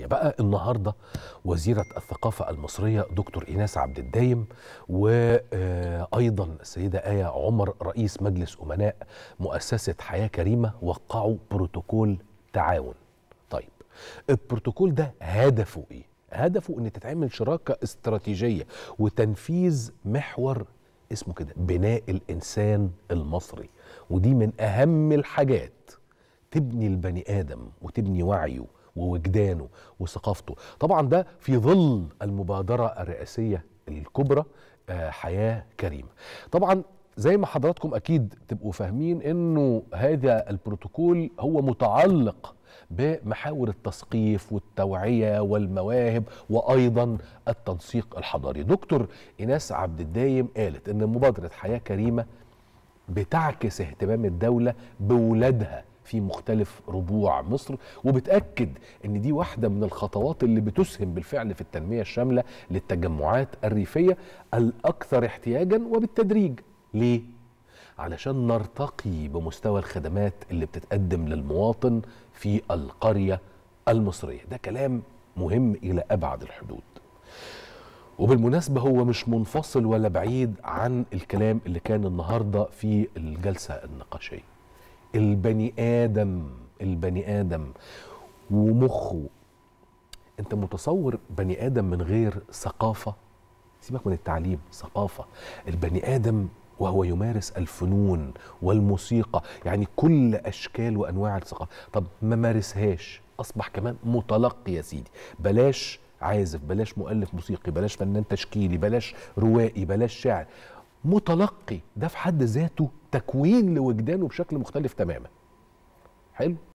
بقى النهارده وزيره الثقافه المصريه دكتور ايناس عبد الدايم وايضا آه، السيده ايه عمر رئيس مجلس امناء مؤسسه حياه كريمه وقعوا بروتوكول تعاون. طيب البروتوكول ده هدفه ايه؟ هدفه ان تتعمل شراكه استراتيجيه وتنفيذ محور اسمه كده بناء الانسان المصري ودي من اهم الحاجات تبني البني ادم وتبني وعيه ووجدانه وثقافته طبعا ده في ظل المبادرة الرئاسية الكبرى آه، حياة كريمة طبعا زي ما حضراتكم اكيد تبقوا فاهمين انه هذا البروتوكول هو متعلق بمحاور التثقيف والتوعيه والمواهب وايضا التنسيق الحضاري. دكتور ايناس عبد الدايم قالت ان مبادره حياه كريمه بتعكس اهتمام الدوله بولادها في مختلف ربوع مصر وبتاكد ان دي واحده من الخطوات اللي بتسهم بالفعل في التنميه الشامله للتجمعات الريفيه الاكثر احتياجا وبالتدريج ليه علشان نرتقي بمستوى الخدمات اللي بتتقدم للمواطن في القريه المصريه ده كلام مهم الى ابعد الحدود وبالمناسبة هو مش منفصل ولا بعيد عن الكلام اللي كان النهاردة في الجلسة النقاشية البني ادم البني ادم ومخه انت متصور بني ادم من غير ثقافه سيبك من التعليم ثقافه البني ادم وهو يمارس الفنون والموسيقى يعني كل اشكال وانواع الثقافه طب ما مارسهاش اصبح كمان متلقي يا سيدي بلاش عازف بلاش مؤلف موسيقي بلاش فنان تشكيلي بلاش روائي بلاش شاعر متلقي ده في حد ذاته تكوين لوجدانه بشكل مختلف تماما حلو